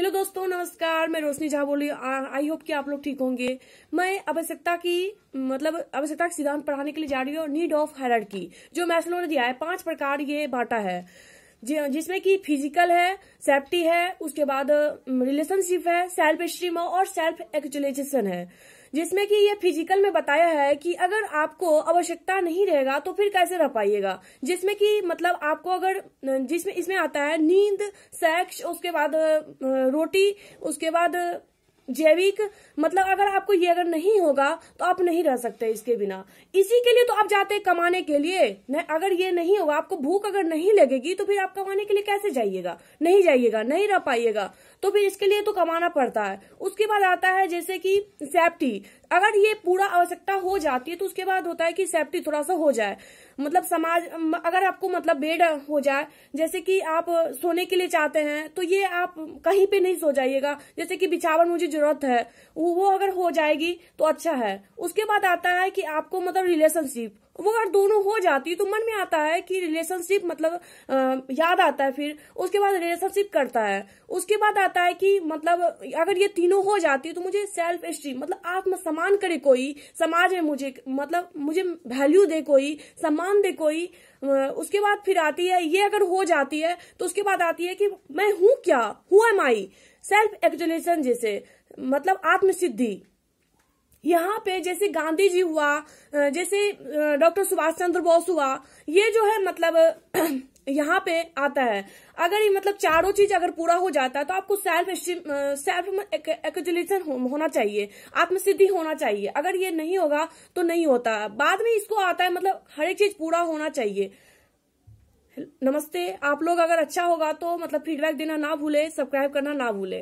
hello दोस्तों नमस्कार मैं रोशनी झा बोल रही हूँ आई होप कि आप लोग ठीक होंगे मैं आवश्यकता की मतलब आवश्यकता के सिद्धांत पढ़ाने के लिए जा रही हूँ नीड ऑफ की जो मैसलो ने दिया है पांच प्रकार ये बांटा है जिसमें कि फिजिकल है सेफ्टी है उसके बाद रिलेशनशिप है सेल्फ स्ट्रीम और सेल्फ एक्चुअलाइजेशन है जिसमें कि ये फिजिकल में बताया है कि अगर आपको आवश्यकता नहीं रहेगा तो फिर कैसे रह पाइएगा जिसमें कि मतलब आपको अगर जिसमें इसमें आता है नींद सेक्स उसके बाद रोटी उसके बाद जैविक मतलब अगर आपको ये अगर नहीं होगा तो आप नहीं रह सकते इसके बिना इसी के लिए तो आप जाते हैं कमाने के लिए अगर ये नहीं होगा आपको भूख अगर नहीं लगेगी तो फिर आप कमाने के लिए कैसे जाइएगा नहीं जाइएगा नहीं रह पाइएगा तो फिर इसके लिए तो कमाना पड़ता है उसके बाद आता है जैसे कि सेफ्टी अगर ये पूरा आवश्यकता हो जाती है तो उसके बाद होता है कि सेफ्टी थोड़ा सा हो जाए मतलब समाज अगर आपको मतलब बेड हो जाए जैसे कि आप सोने के लिए चाहते हैं तो ये आप कहीं पे नहीं सो जाइएगा जैसे कि बिछावन मुझे जरूरत है वो अगर हो जाएगी तो अच्छा है उसके बाद आता है कि आपको मतलब रिलेशनशिप वो अगर दोनों हो जाती तो मन में आता है कि रिलेशनशिप मतलब आ, याद आता है फिर उसके बाद रिलेशनशिप करता है उसके बाद आता है कि मतलब अगर ये तीनों हो जाती तो मुझे सेल्फ स्टीम मतलब आत्म सम्मान करे कोई समाज में मुझे मतलब मुझे वैल्यू दे कोई सम्मान दे कोई उसके बाद फिर आती है ये अगर हो जाती है तो उसके बाद आती है कि मैं हूं क्या who am I self actualization जैसे मतलब आत्मसिद्धि यहाँ पे जैसे गांधी जी हुआ जैसे डॉक्टर सुभाष चंद्र बोस हुआ ये जो है मतलब यहाँ पे आता है अगर ये मतलब चारों चीज अगर पूरा हो जाता है तो आपको सेल्फ सेल्फ एक्जुलेशन हो, होना चाहिए आत्मसिद्धि होना चाहिए अगर ये नहीं होगा तो नहीं होता बाद में इसको आता है मतलब हर एक चीज पूरा होना चाहिए नमस्ते आप लोग अगर अच्छा होगा तो मतलब फीडबैक देना ना भूले सब्सक्राइब करना ना भूले